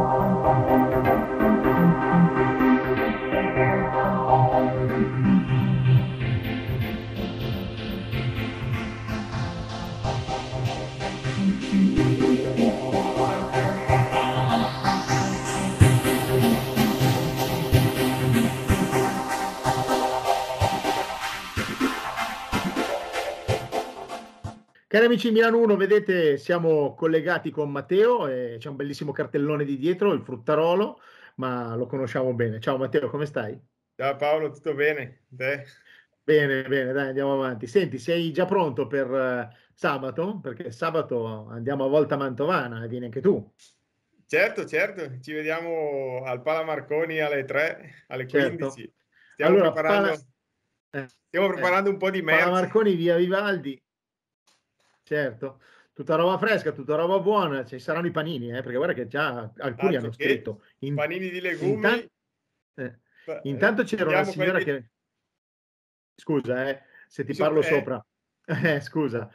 thank you Cari amici Milano 1, vedete, siamo collegati con Matteo, e c'è un bellissimo cartellone di dietro, il fruttarolo, ma lo conosciamo bene. Ciao Matteo, come stai? Ciao Paolo, tutto bene? Beh. Bene, bene, dai, andiamo avanti. Senti, sei già pronto per eh, sabato? Perché sabato andiamo a Volta Mantovana e vieni anche tu. Certo, certo, ci vediamo al Pala Marconi alle 3, alle 15. Certo. Stiamo, allora, preparando, pala... eh, stiamo eh. preparando un po' di merda. Pala Marconi via Vivaldi certo. Tutta roba fresca, tutta roba buona, ci saranno i panini, eh, perché guarda che già alcuni Altro hanno scritto. In, panini di legumi. Intanto, eh, eh, intanto c'era una signora quelli... che... Scusa, eh, se ti parlo eh. sopra. Eh, scusa.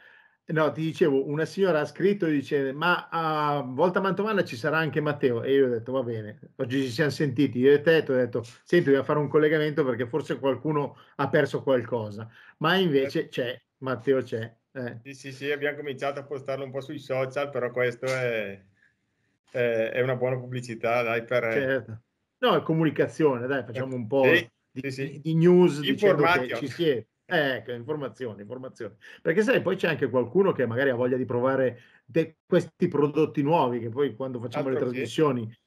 No, ti dicevo, una signora ha scritto e dice, ma a Volta Mantovana ci sarà anche Matteo. E io ho detto, va bene, oggi ci siamo sentiti, io e te, ti ho detto, senti, dobbiamo fare un collegamento perché forse qualcuno ha perso qualcosa. Ma invece c'è, Matteo c'è. Eh. Sì, sì, sì, abbiamo cominciato a postarlo un po' sui social, però questo è, è, è una buona pubblicità, dai, per... Eh. Certo. No, è comunicazione, dai, facciamo un po' sì, di, sì. di, news, che ci siete. Ecco, informazioni, informazioni. Perché sai, poi c'è anche qualcuno che magari ha voglia di provare de- questi prodotti nuovi, che poi quando facciamo Altro le trasmissioni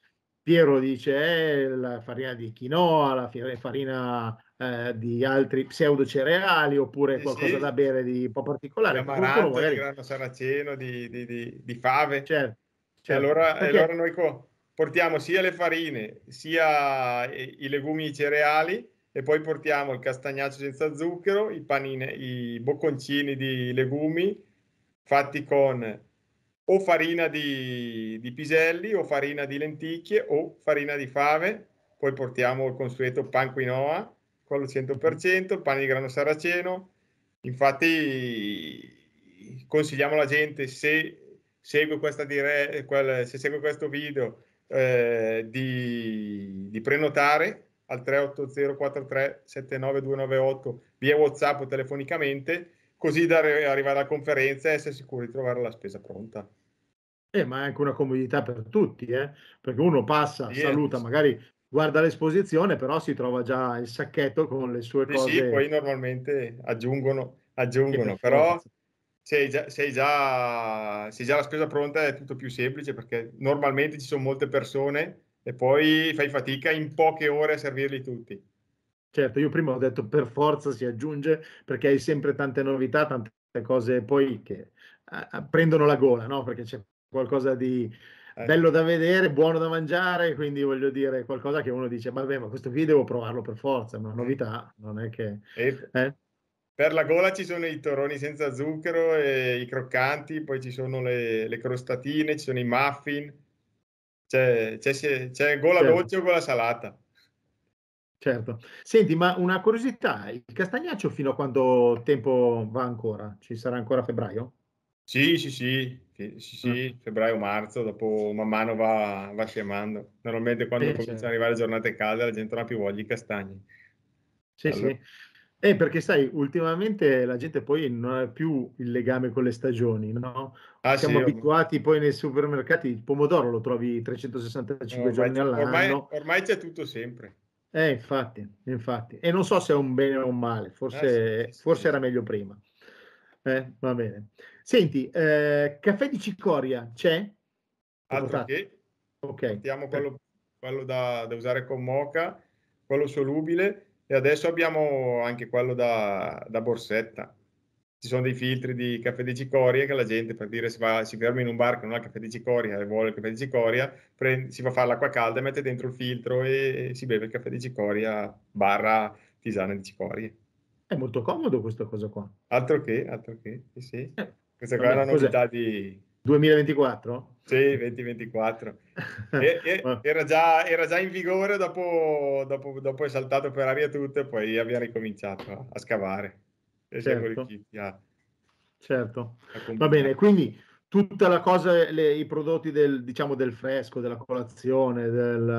Piero dice eh, la farina di quinoa, la farina eh, di altri pseudocereali oppure qualcosa sì. da bere di un po' particolare. Amaranto, magari... di grano saraceno, di, di, di, di fave. Certo. E certo. allora, Perché... allora, noi co- portiamo sia le farine, sia eh, i legumi, i cereali e poi portiamo il castagnaccio senza zucchero, i panini, i bocconcini di legumi fatti con o farina di, di, piselli o farina di lenticchie o farina di fave, poi portiamo il consueto pan quinoa, quello 100%, il pane di grano saraceno. Infatti consigliamo alla gente se segue, dire- quel, se segue questo video eh, di, di, prenotare al 380 437 298 via WhatsApp o telefonicamente così da arrivare alla conferenza e essere sicuri di trovare la spesa pronta. Eh, ma è anche una comodità per tutti, eh? perché uno passa, yes. Eh, saluta, magari guarda l'esposizione, però si trova già il sacchetto con le sue cose. Sì, poi normalmente aggiungono, aggiungono però sei già, sei, già, sei già la spesa pronta, è tutto più semplice, perché normalmente ci sono molte persone e poi fai fatica in poche ore a servirli tutti. Certo, io prima ho detto per forza si aggiunge perché hai sempre tante novità, tante cose poi che a, prendono la gola, no? Perché c'è qualcosa di eh. bello da vedere, buono da mangiare, quindi voglio dire qualcosa che uno dice, vabbè, ma questo qui devo provarlo per forza, è una novità, non è che... Eh? Per la gola ci sono i torroni senza zucchero e i croccanti, poi ci sono le, le crostatine, ci sono i muffin, c'è, c'è, c'è gola certo. dolce o gola salata. Certo. Senti, ma una curiosità, il castagnaccio fino a quanto tempo va ancora? Ci sarà ancora febbraio? Sì, sì, sì, sì, sì, ah. febbraio-marzo, dopo man mano va, va scemando. Normalmente quando eh, cominciano ad certo. arrivare le giornate calde la gente non ha più voglia di castagni. Sì, allora. sì. Eh, perché sai, ultimamente la gente poi non ha più il legame con le stagioni, no? Ah, Siamo sì, abituati poi nei supermercati, il pomodoro lo trovi 365 ormai, giorni all'anno. Ormai, ormai c'è tutto sempre. Eh, infatti, infatti. E non so se è un bene o un male, forse, eh, sì, sì, forse sì. era meglio prima. Eh, va bene. Senti, eh, caffè di cicoria c'è? Altro che. Ok. Mettiamo eh. quello, quello da, da, usare con moca, quello solubile e adesso abbiamo anche quello da, da borsetta ci sono dei filtri di caffè di cicoria che la gente per dire si, va, si ferma in un bar che non ha caffè di cicoria e vuole il caffè di cicoria, prende, si va a fare l'acqua calda e mette dentro il filtro e, e, si beve il caffè di cicoria barra tisana di cicoria. È molto comodo questa cosa qua. Altro che, altro che, sì, sì. Eh, questa qua è una novità cos'è? di... 2024? Sì, 2024. E, e, era, già, era, già, in vigore dopo, dopo, dopo è saltato per aria tutto e poi abbiamo ricominciato a, a scavare certo. chi ha. Certo, va bene, quindi tutta la cosa, le, i prodotti del, diciamo, del fresco, della colazione, del,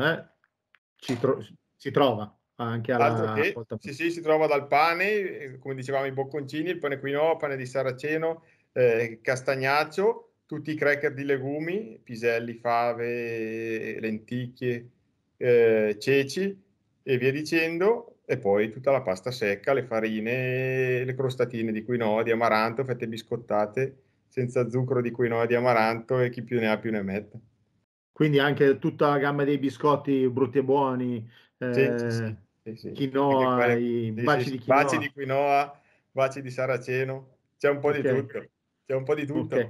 eh, ci tro- si trova anche alla volta. sì, sì, si trova dal pane, eh, come dicevamo i bocconcini, il pane quinoa, pane di saraceno, eh, castagnaccio, tutti i cracker di legumi, piselli, fave, lenticchie, eh, ceci, e via dicendo, e poi tutta la pasta secca, le farine, le crostatine di quinoa, di amaranto, fette biscottate senza zucchero di quinoa, di amaranto e chi più ne ha più ne mette. Quindi anche tutta la gamma dei biscotti brutti e buoni, eh, sì, sì, sì, sì, quinoa, quelle, i baci di quinoa. baci di quinoa, baci di saraceno, c'è un po' okay. di tutto. C'è un po' di tutto. Okay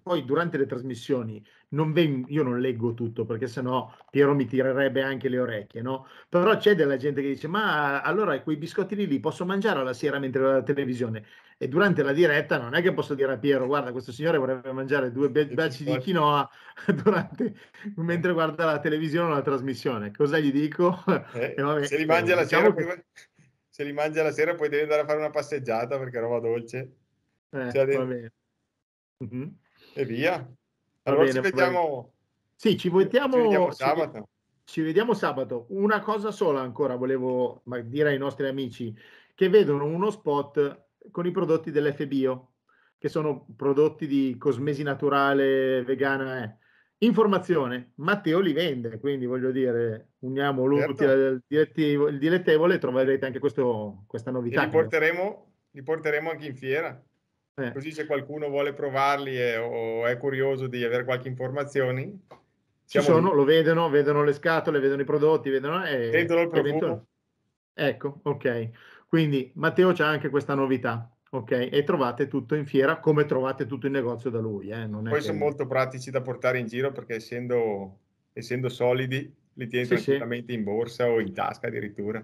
poi durante le trasmissioni non vengo, io non leggo tutto perché sennò Piero mi tirerebbe anche le orecchie, no? Però c'è della gente che dice ma allora quei biscotti lì li posso mangiare alla sera mentre la televisione e durante la diretta non è che posso dire a Piero guarda questo signore vorrebbe mangiare due be- baci di quinoa durante, eh. mentre guarda la televisione o la trasmissione, cosa gli dico? Eh, vabbè, se li eh, mangia eh, la diciamo sera... Che... Se li mangia la sera poi devi andare a fare una passeggiata perché è roba dolce. Eh, cioè, va bene. Mm-hmm e via. Allora bene, ci vediamo. Sì, ci, votiamo, ci vediamo sabato. Ci, ci vediamo sabato. Una cosa sola ancora volevo dire ai nostri amici che vedono uno spot con i prodotti dell'FBO, che sono prodotti di cosmesi naturale vegana. Eh. Informazione, Matteo li vende, quindi voglio dire, uniamo l'utile certo. il dilettevole e troverete anche questo, questa novità. E li porteremo, li porteremo anche in fiera. Eh. Così se qualcuno vuole provarli e, o è curioso di avere qualche informazione, ci sono, lì. lo vedono, vedono le scatole, vedono i prodotti, vedono e eh, sentono il profumo. Ecco, ok. Quindi Matteo c'ha anche questa novità. Ok, e trovate tutto in fiera come trovate tutto in negozio da lui. Eh? Poi che... sono molto pratici da portare in giro perché essendo, essendo solidi li tieni sì, tranquillamente sì. in borsa o in tasca addirittura.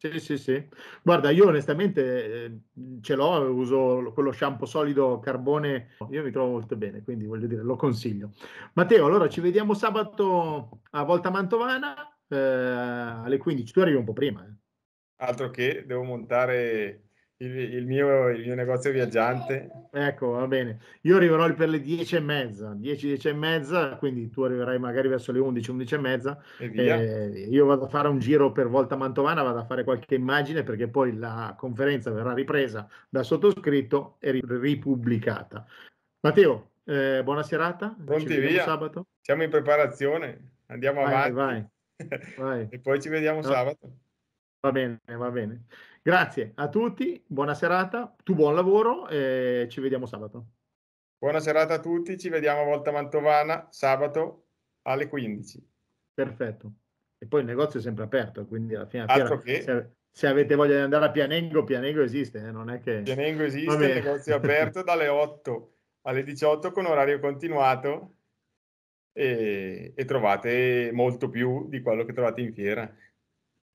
Sì, sì, sì. Guarda, io onestamente ehm, ce l'ho, uso quello shampoo solido carbone, io mi trovo molto bene, quindi voglio dire, lo consiglio. Matteo, allora ci vediamo sabato a Volta Mantovana eh, alle 15, tu arrivi un po' prima. Eh. Altro che, devo montare il, il, mio, il, mio, negozio viaggiante. Ecco, va bene. Io arriverò per le 10 e mezza, 10, 10 e mezza, quindi tu arriverai magari verso le 11, 11 e mezza. E via. Eh, io vado a fare un giro per Volta Mantovana, vado a fare qualche immagine perché poi la conferenza verrà ripresa dal sottoscritto e ripubblicata. Matteo, eh, buona serata. Pronti via. Sabato. Siamo in preparazione, andiamo vai, avanti. Vai, vai. e poi ci vediamo no. sabato. Va bene, va bene. Grazie a tutti, buona serata, tu buon lavoro e ci vediamo sabato. Buona serata a tutti, ci vediamo a Volta Mantovana sabato alle 15. Perfetto. E poi il negozio è sempre aperto, quindi alla fine... Altro che... Se, se, avete voglia di andare a Pianengo, Pianengo esiste, eh? non è che... Pianengo esiste, il negozio è aperto dalle 8 alle 18 con orario continuato e, e trovate molto più di quello che trovate in fiera.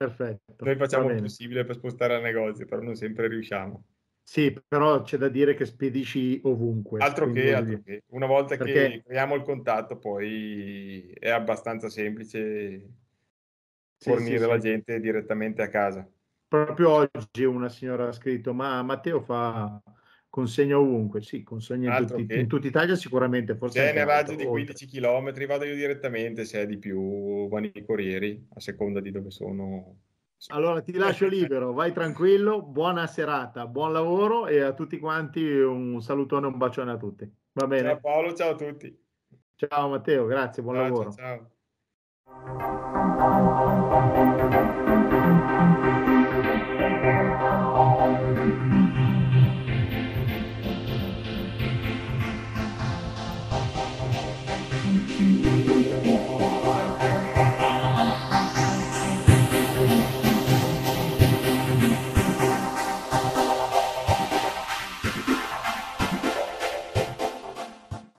Perfetto. Noi facciamo il possibile per spostare al negozio, però non sempre riusciamo. Sì, però c'è da dire che spedisci ovunque. Altro, che, altro che, una volta Perché... che creiamo il contatto, poi è abbastanza semplice sì, fornire sì, la sì. gente direttamente a casa. Proprio oggi una signora ha scritto: Ma Matteo fa consegna ovunque, sì, consegna in, tutti, in tutta Italia sicuramente. Forse se è nel raggio di 15 oltre. km vado io direttamente, se è di più vanno i corrieri, a seconda di dove sono. Allora ti lascio libero, vai tranquillo, buona serata, buon lavoro e a tutti quanti un salutone, un bacione a tutti. Va bene. Ciao Paolo, ciao a tutti. Ciao Matteo, grazie, buon ciao, lavoro. ciao. ciao.